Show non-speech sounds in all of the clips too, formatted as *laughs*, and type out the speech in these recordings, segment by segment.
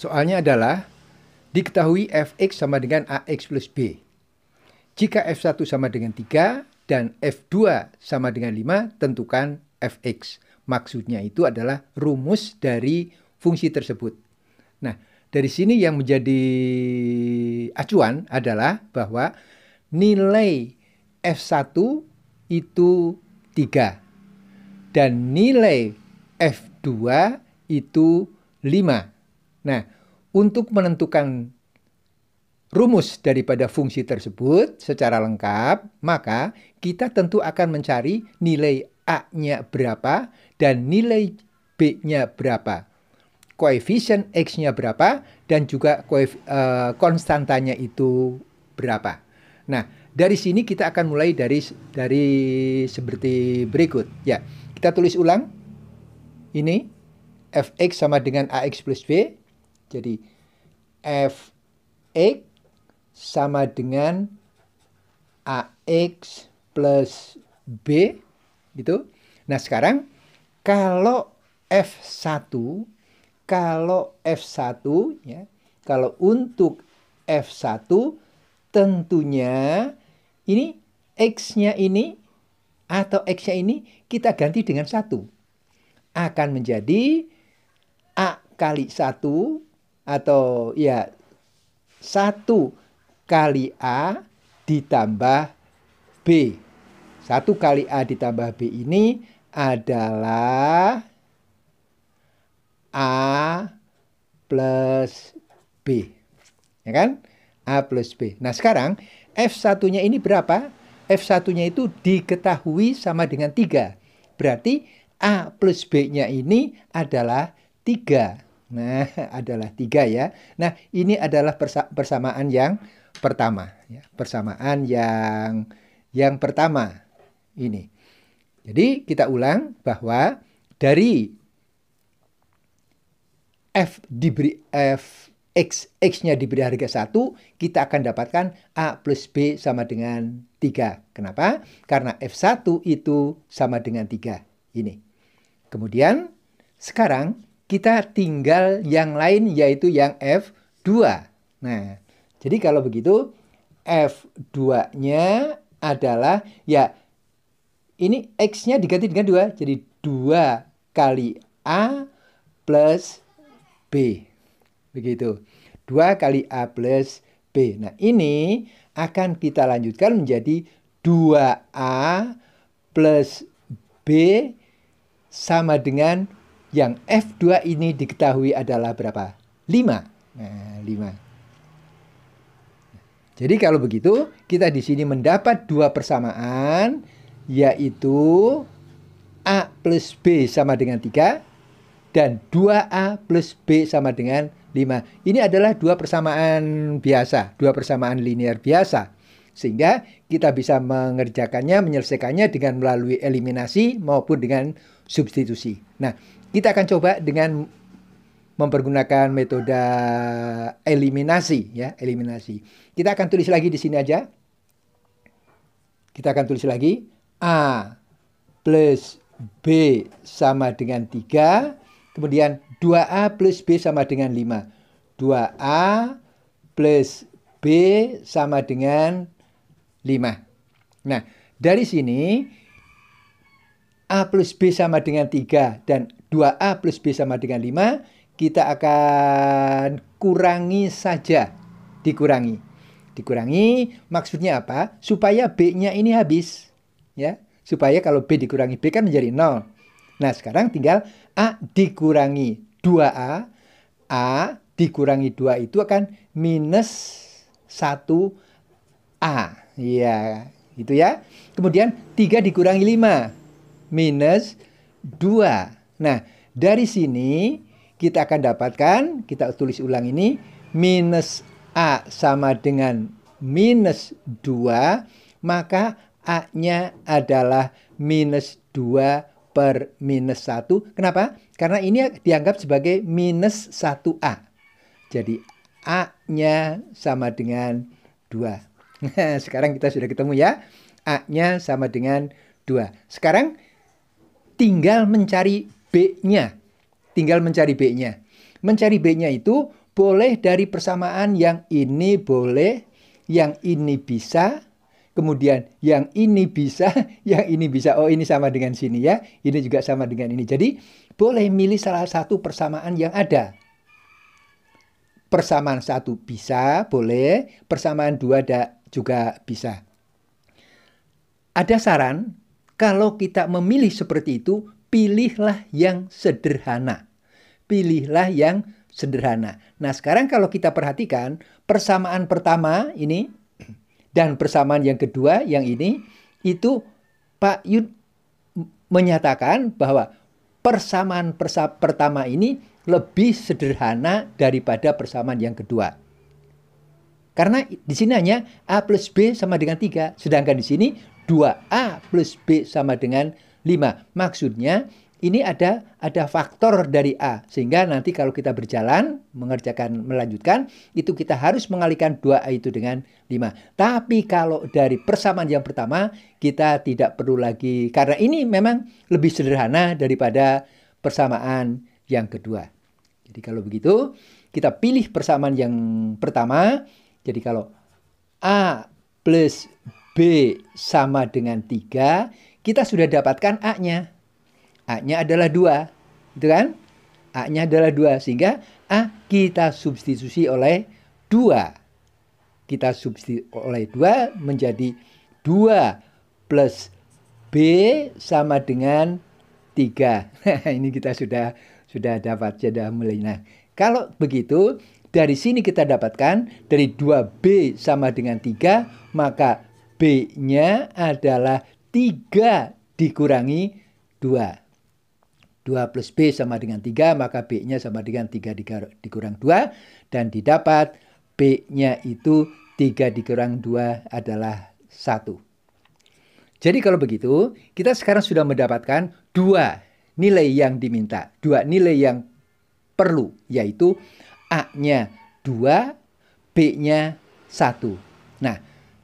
Soalnya adalah diketahui Fx sama dengan AX plus B. Jika F1 sama dengan 3 dan F2 sama dengan 5, tentukan Fx. Maksudnya itu adalah rumus dari fungsi tersebut. Nah, dari sini yang menjadi acuan adalah bahwa nilai F1 itu 3 dan nilai F2 itu 5. Nah, untuk menentukan rumus daripada fungsi tersebut secara lengkap, maka kita tentu akan mencari nilai A-nya berapa dan nilai B-nya berapa. Koefisien X-nya berapa dan juga eh, konstantanya itu berapa. Nah, dari sini kita akan mulai dari dari seperti berikut. Ya, kita tulis ulang. Ini fx sama dengan ax plus b jadi fx sama dengan ax plus b gitu. Nah sekarang kalau f1 kalau f1 ya kalau untuk f1 tentunya ini x-nya ini atau x-nya ini kita ganti dengan satu akan menjadi a kali satu atau ya satu kali A ditambah B. Satu kali A ditambah B ini adalah A plus B. Ya kan? A plus B. Nah sekarang f satunya ini berapa? f satunya itu diketahui sama dengan tiga Berarti A plus B-nya ini adalah tiga Nah, *laughs* adalah tiga ya. Nah, ini adalah persamaan yang pertama. Ya, persamaan yang yang pertama ini. Jadi kita ulang bahwa dari f diberi f x x-nya diberi harga satu kita akan dapatkan a plus b sama dengan tiga Kenapa? Karena f1 itu sama dengan tiga Ini. Kemudian sekarang kita tinggal yang lain yaitu yang F2. Nah, jadi kalau begitu F2-nya adalah ya ini X-nya diganti dengan 2. Jadi 2 kali A plus B. Begitu. 2 kali A plus B. Nah ini akan kita lanjutkan menjadi 2A plus B sama dengan yang F2 ini diketahui adalah berapa? 5. Nah, 5. Jadi kalau begitu, kita di sini mendapat dua persamaan, yaitu A plus B sama dengan 3, dan 2A plus B sama dengan 5. Ini adalah dua persamaan biasa, dua persamaan linear biasa. Sehingga kita bisa mengerjakannya, menyelesaikannya dengan melalui eliminasi maupun dengan substitusi. Nah, kita akan coba dengan mempergunakan metode eliminasi ya, eliminasi. Kita akan tulis lagi di sini aja. Kita akan tulis lagi A plus B sama dengan 3. Kemudian 2A plus B sama dengan 5. 2A plus B sama dengan 5. Nah, dari sini A plus B sama dengan 3 dan 2A plus B sama dengan 5, kita akan kurangi saja. Dikurangi. Dikurangi maksudnya apa? Supaya B-nya ini habis. ya Supaya kalau B dikurangi B kan menjadi 0. Nah sekarang tinggal A dikurangi 2A. A dikurangi 2 itu akan minus 1A. Iya gitu ya. Kemudian 3 dikurangi 5. Minus 2. Nah, dari sini kita akan dapatkan, kita tulis ulang ini, minus A sama dengan minus 2, maka A-nya adalah minus 2 per minus 1. Kenapa? Karena ini dianggap sebagai minus 1A. Jadi A-nya sama dengan 2. *laughs* sekarang kita sudah ketemu ya. A-nya sama dengan 2. Sekarang tinggal mencari B-nya. Tinggal mencari B-nya. Mencari B-nya itu boleh dari persamaan yang ini boleh, yang ini bisa, kemudian yang ini bisa, *laughs* yang ini bisa. Oh, ini sama dengan sini ya. Ini juga sama dengan ini. Jadi, boleh milih salah satu persamaan yang ada. Persamaan satu bisa, boleh. Persamaan dua ada juga bisa. Ada saran, kalau kita memilih seperti itu, pilihlah yang sederhana. Pilihlah yang sederhana. Nah, sekarang kalau kita perhatikan persamaan pertama ini dan persamaan yang kedua yang ini itu Pak Yud menyatakan bahwa persamaan persa pertama ini lebih sederhana daripada persamaan yang kedua. Karena di sini hanya A plus B sama dengan 3. Sedangkan di sini 2A plus B sama dengan 5. Maksudnya ini ada ada faktor dari A sehingga nanti kalau kita berjalan mengerjakan melanjutkan itu kita harus mengalihkan 2A itu dengan 5. Tapi kalau dari persamaan yang pertama kita tidak perlu lagi karena ini memang lebih sederhana daripada persamaan yang kedua. Jadi kalau begitu kita pilih persamaan yang pertama. Jadi kalau A plus B sama dengan 3 kita sudah dapatkan A-nya. A-nya adalah dua, gitu kan? A-nya adalah dua, sehingga A kita substitusi oleh dua. Kita substitusi oleh dua menjadi dua plus B sama dengan tiga. *laughs* ini kita sudah sudah dapat, sudah mulai. Nah, kalau begitu, dari sini kita dapatkan dari 2B sama dengan 3, maka B-nya adalah 3 dikurangi 2. 2 plus B sama dengan 3, maka B-nya sama dengan 3 dikurang 2. Dan didapat B-nya itu 3 dikurang 2 adalah 1. Jadi kalau begitu, kita sekarang sudah mendapatkan dua nilai yang diminta. Dua nilai yang perlu, yaitu A-nya 2, B-nya 1. Nah,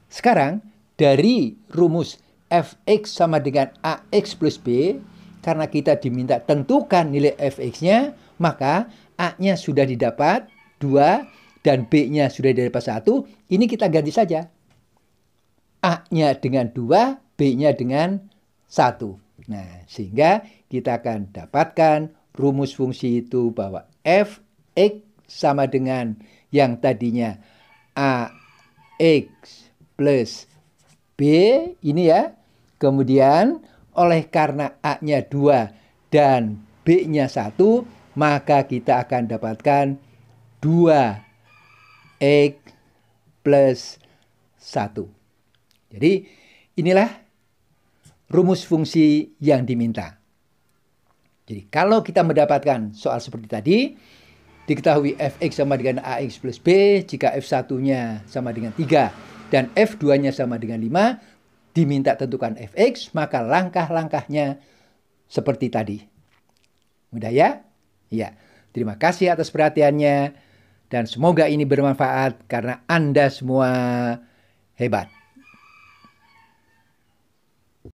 sekarang dari rumus fx sama dengan ax plus b, karena kita diminta tentukan nilai fx-nya, maka a-nya sudah didapat 2 dan b-nya sudah didapat 1. Ini kita ganti saja. A-nya dengan 2, b-nya dengan 1. Nah, sehingga kita akan dapatkan rumus fungsi itu bahwa fx sama dengan yang tadinya ax plus B ini ya Kemudian oleh karena A-nya 2 dan B-nya 1, maka kita akan dapatkan 2X plus 1. Jadi inilah rumus fungsi yang diminta. Jadi kalau kita mendapatkan soal seperti tadi, diketahui fx sama dengan ax plus b jika f1-nya sama dengan 3 dan f2-nya sama dengan 5, diminta tentukan fx, maka langkah-langkahnya seperti tadi. Mudah ya? Ya. Terima kasih atas perhatiannya dan semoga ini bermanfaat karena Anda semua hebat.